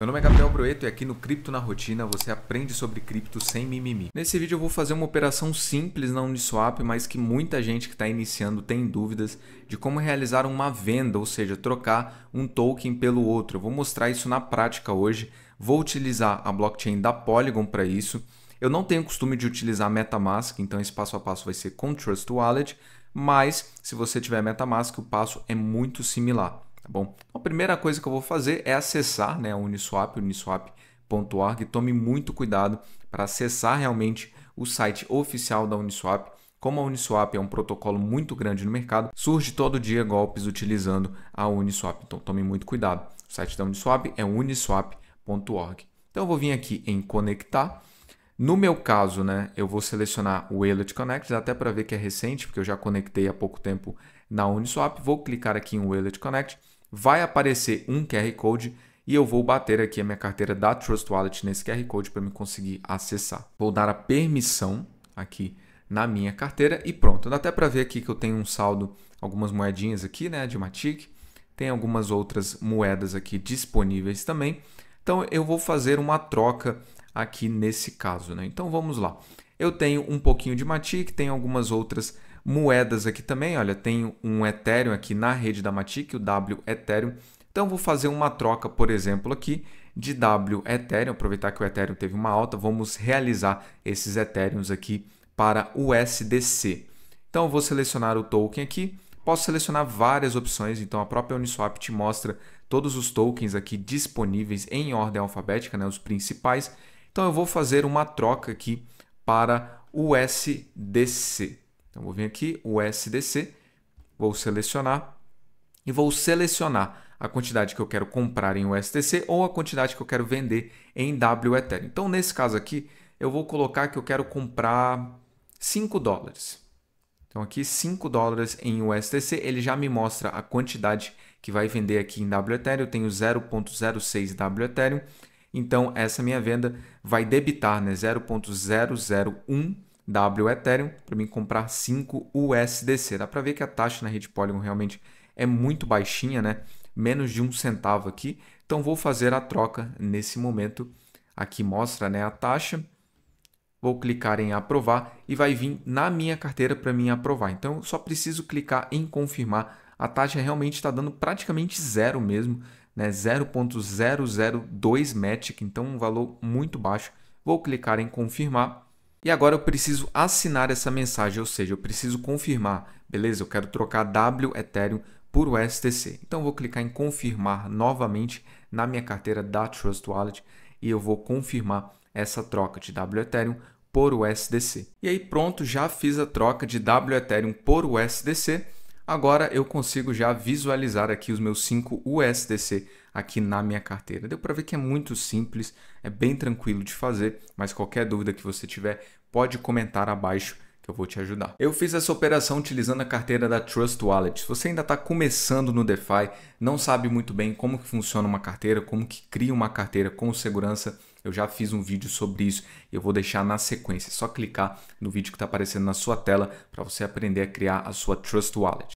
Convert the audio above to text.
Meu nome é Gabriel Broeto e aqui no Cripto na Rotina você aprende sobre cripto sem mimimi. Nesse vídeo eu vou fazer uma operação simples na Uniswap, mas que muita gente que está iniciando tem dúvidas de como realizar uma venda, ou seja, trocar um token pelo outro. Eu vou mostrar isso na prática hoje. Vou utilizar a blockchain da Polygon para isso. Eu não tenho costume de utilizar MetaMask, então esse passo a passo vai ser com Trust Wallet, mas se você tiver MetaMask, o passo é muito similar tá bom? Então, a primeira coisa que eu vou fazer é acessar né, a Uniswap, uniswap.org. Tome muito cuidado para acessar realmente o site oficial da Uniswap. Como a Uniswap é um protocolo muito grande no mercado, surge todo dia golpes utilizando a Uniswap. Então tome muito cuidado. O site da Uniswap é uniswap.org. Então eu vou vir aqui em conectar. No meu caso, né, eu vou selecionar o Wallet Connect, até para ver que é recente, porque eu já conectei há pouco tempo na Uniswap. Vou clicar aqui em Wallet Connect vai aparecer um QR Code e eu vou bater aqui a minha carteira da Trust Wallet nesse QR Code para me conseguir acessar. Vou dar a permissão aqui na minha carteira e pronto. Dá até para ver aqui que eu tenho um saldo, algumas moedinhas aqui, né, de Matic. Tem algumas outras moedas aqui disponíveis também. Então eu vou fazer uma troca aqui nesse caso, né? Então vamos lá. Eu tenho um pouquinho de Matic, tenho algumas outras moedas aqui também. Olha, tenho um Ethereum aqui na rede da Matic, o W Ethereum. Então vou fazer uma troca, por exemplo, aqui de W Ethereum, aproveitar que o Ethereum teve uma alta, vamos realizar esses Ethereums aqui para o USDC. Então vou selecionar o token aqui, posso selecionar várias opções, então a própria Uniswap te mostra todos os tokens aqui disponíveis em ordem alfabética, né, os principais. Então eu vou fazer uma troca aqui para o USDC. Então vou vir aqui, USDC, vou selecionar e vou selecionar a quantidade que eu quero comprar em USDC ou a quantidade que eu quero vender em WETH. Então, nesse caso aqui, eu vou colocar que eu quero comprar 5 dólares. Então, aqui 5 dólares em USDC, ele já me mostra a quantidade que vai vender aqui em WETH. Eu tenho 0.06 WETH então, essa minha venda vai debitar né, 0.001 W Ethereum para mim comprar 5 USDC. Dá para ver que a taxa na rede Polygon realmente é muito baixinha, né? menos de um centavo aqui. Então, vou fazer a troca nesse momento. Aqui mostra né, a taxa. Vou clicar em aprovar e vai vir na minha carteira para mim aprovar. Então, eu só preciso clicar em confirmar. A taxa realmente está dando praticamente zero mesmo né? 0.002 Matic, então um valor muito baixo. Vou clicar em confirmar e agora eu preciso assinar essa mensagem, ou seja, eu preciso confirmar, beleza? Eu quero trocar W Ethereum por USDC. Então vou clicar em confirmar novamente na minha carteira da Trust Wallet e eu vou confirmar essa troca de W Ethereum por USDC. E aí pronto, já fiz a troca de W Ethereum por USDC Agora eu consigo já visualizar aqui os meus 5 USDC aqui na minha carteira. Deu para ver que é muito simples, é bem tranquilo de fazer, mas qualquer dúvida que você tiver, pode comentar abaixo que eu vou te ajudar. Eu fiz essa operação utilizando a carteira da Trust Wallet. Se você ainda está começando no DeFi, não sabe muito bem como que funciona uma carteira, como que cria uma carteira com segurança, eu já fiz um vídeo sobre isso e eu vou deixar na sequência. É só clicar no vídeo que está aparecendo na sua tela para você aprender a criar a sua Trust Wallet.